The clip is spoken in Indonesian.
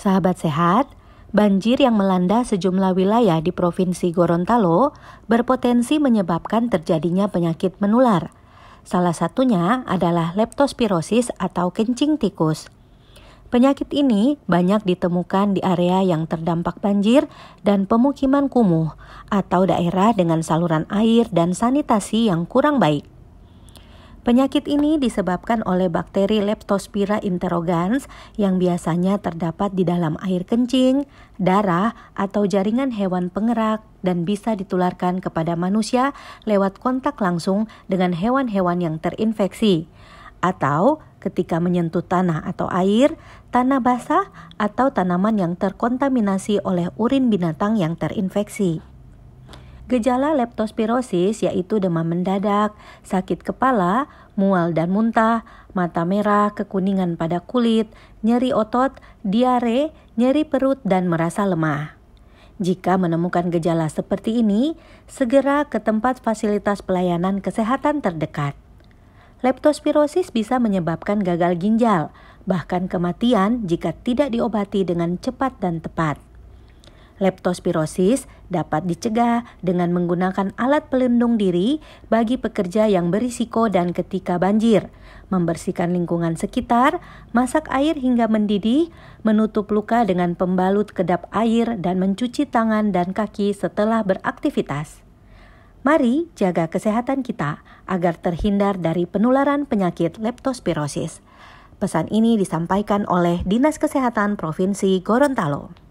Sahabat sehat, banjir yang melanda sejumlah wilayah di Provinsi Gorontalo berpotensi menyebabkan terjadinya penyakit menular. Salah satunya adalah leptospirosis atau kencing tikus. Penyakit ini banyak ditemukan di area yang terdampak banjir dan pemukiman kumuh atau daerah dengan saluran air dan sanitasi yang kurang baik. Penyakit ini disebabkan oleh bakteri Leptospira interrogans yang biasanya terdapat di dalam air kencing, darah, atau jaringan hewan pengerak dan bisa ditularkan kepada manusia lewat kontak langsung dengan hewan-hewan yang terinfeksi atau ketika menyentuh tanah atau air, tanah basah, atau tanaman yang terkontaminasi oleh urin binatang yang terinfeksi. Gejala leptospirosis yaitu demam mendadak, sakit kepala, mual dan muntah, mata merah, kekuningan pada kulit, nyeri otot, diare, nyeri perut dan merasa lemah. Jika menemukan gejala seperti ini, segera ke tempat fasilitas pelayanan kesehatan terdekat. Leptospirosis bisa menyebabkan gagal ginjal, bahkan kematian jika tidak diobati dengan cepat dan tepat. Leptospirosis dapat dicegah dengan menggunakan alat pelindung diri bagi pekerja yang berisiko dan ketika banjir, membersihkan lingkungan sekitar, masak air hingga mendidih, menutup luka dengan pembalut kedap air dan mencuci tangan dan kaki setelah beraktivitas. Mari jaga kesehatan kita agar terhindar dari penularan penyakit leptospirosis. Pesan ini disampaikan oleh Dinas Kesehatan Provinsi Gorontalo.